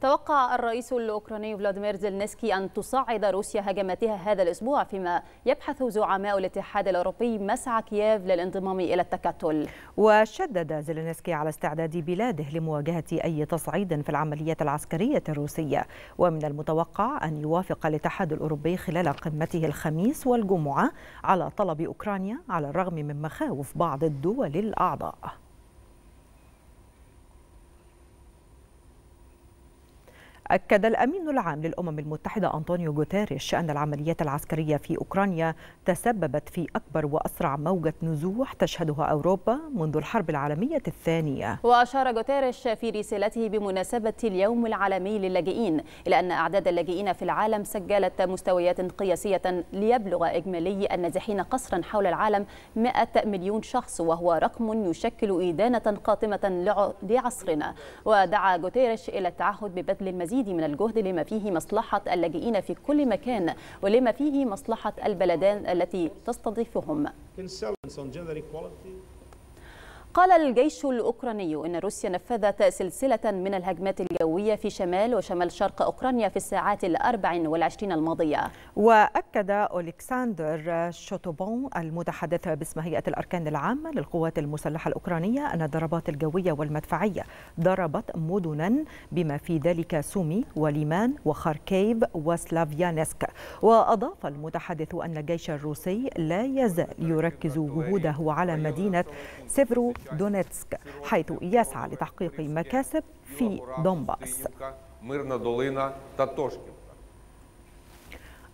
توقع الرئيس الأوكراني فلاديمير زيلنسكي أن تصعد روسيا هجماتها هذا الأسبوع فيما يبحث زعماء الاتحاد الأوروبي مسعى كييف للانضمام إلى التكتل وشدد زيلنسكي على استعداد بلاده لمواجهة أي تصعيد في العمليات العسكرية الروسية ومن المتوقع أن يوافق الاتحاد الأوروبي خلال قمته الخميس والجمعة على طلب أوكرانيا على الرغم من مخاوف بعض الدول الأعضاء أكد الأمين العام للأمم المتحدة أنطونيو غوتيريش أن العمليات العسكرية في أوكرانيا تسببت في أكبر وأسرع موجة نزوح تشهدها أوروبا منذ الحرب العالمية الثانية وأشار غوتيريش في رسالته بمناسبة اليوم العالمي للاجئين إلى أن أعداد اللاجئين في العالم سجلت مستويات قياسية ليبلغ إجمالي النازحين قصرا حول العالم 100 مليون شخص وهو رقم يشكل إدانة قاتمة لعصرنا ودعا غوتيريش إلى التعهد ببذل المزيد المزيد من الجهد لما فيه مصلحة اللاجئين في كل مكان ولما فيه مصلحة البلدان التي تستضيفهم. قال الجيش الأوكراني إن روسيا نفذت سلسلة من الهجمات الجوية في شمال وشمال شرق أوكرانيا في الساعات الأربع والعشرين الماضية وأكد أولكساندر شوتوبون المتحدث باسم هيئة الأركان العامة للقوات المسلحة الأوكرانية أن الضربات الجوية والمدفعية ضربت مدنا بما في ذلك سومي وليمان وخاركيف وسلافيانسك وأضاف المتحدث أن الجيش الروسي لا يزال يركز جهوده على مدينة سيفرو دونيتسك حيث يسعى لتحقيق مكاسب في دونباس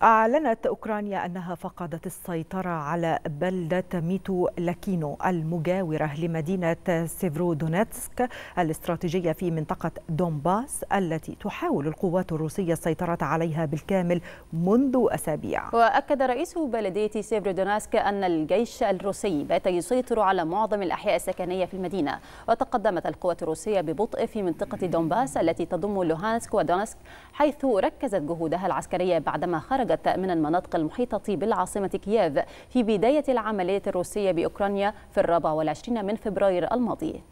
أعلنت أوكرانيا أنها فقدت السيطرة على بلدة ميتو لاكينو المجاورة لمدينة سيفرودونيتسك الاستراتيجية في منطقة دونباس التي تحاول القوات الروسية السيطرة عليها بالكامل منذ أسابيع وأكد رئيس بلدية سيفرودونيتسك أن الجيش الروسي بات يسيطر على معظم الأحياء السكنية في المدينة وتقدمت القوات الروسية ببطء في منطقة دونباس التي تضم لوهانسك ودونسك حيث ركزت جهودها العسكرية بعدما خرج خرجت من المناطق المحيطة بالعاصمة كييف في بداية العملية الروسية بأوكرانيا في الرابع والعشرين من فبراير الماضي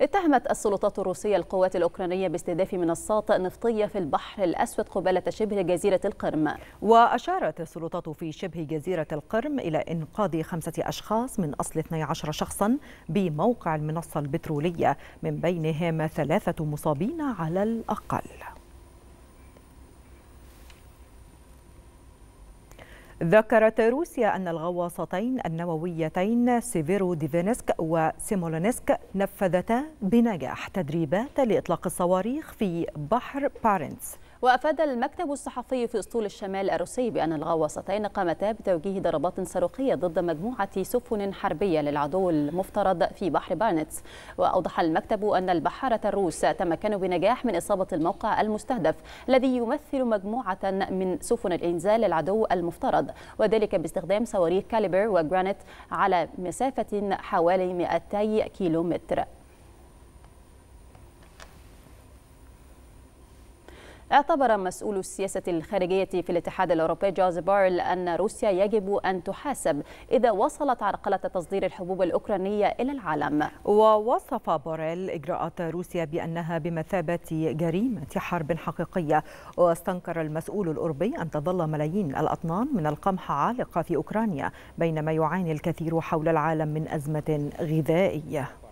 اتهمت السلطات الروسية القوات الأوكرانية باستهداف منصات نفطية في البحر الأسود قبالة شبه جزيرة القرم وأشارت السلطات في شبه جزيرة القرم إلى إنقاذ خمسة أشخاص من أصل 12 شخصا بموقع المنصة البترولية من بينهم ثلاثة مصابين على الأقل ذكرت روسيا أن الغواصتين النوويتين سيفيرو ديفينسك وسيمولونسك نفذتا بنجاح تدريبات لإطلاق الصواريخ في بحر بارنتس وأفاد المكتب الصحفي في أسطول الشمال الروسي بأن الغواصتين قامتا بتوجيه ضربات صاروخية ضد مجموعة سفن حربية للعدو المفترض في بحر بارنتس وأوضح المكتب أن البحارة الروس تمكنوا بنجاح من إصابة الموقع المستهدف الذي يمثل مجموعة من سفن الإنزال للعدو المفترض وذلك باستخدام صواريخ كاليبر وجرانيت على مسافة حوالي 200 كيلومتر اعتبر مسؤول السياسة الخارجية في الاتحاد الأوروبي جوز بارل أن روسيا يجب أن تحاسب إذا وصلت عرقلة تصدير الحبوب الأوكرانية إلى العالم ووصف بوريل إجراءات روسيا بأنها بمثابة جريمة حرب حقيقية واستنكر المسؤول الأوروبي أن تظل ملايين الأطنان من القمح عالقة في أوكرانيا بينما يعاني الكثير حول العالم من أزمة غذائية